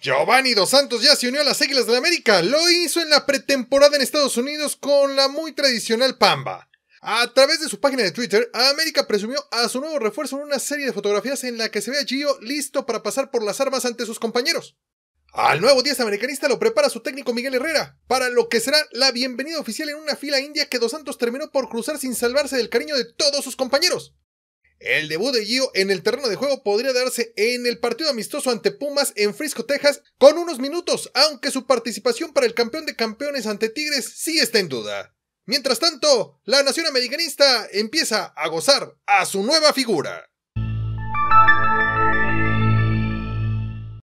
Giovanni Dos Santos ya se unió a las Águilas de la América. Lo hizo en la pretemporada en Estados Unidos con la muy tradicional Pamba. A través de su página de Twitter, América presumió a su nuevo refuerzo en una serie de fotografías en la que se ve a Gio listo para pasar por las armas ante sus compañeros. Al nuevo 10 americanista lo prepara su técnico Miguel Herrera, para lo que será la bienvenida oficial en una fila india que Dos Santos terminó por cruzar sin salvarse del cariño de todos sus compañeros. El debut de Gio en el terreno de juego podría darse en el partido amistoso ante Pumas en Frisco, Texas, con unos minutos, aunque su participación para el campeón de campeones ante Tigres sí está en duda. Mientras tanto, la nación americanista empieza a gozar a su nueva figura.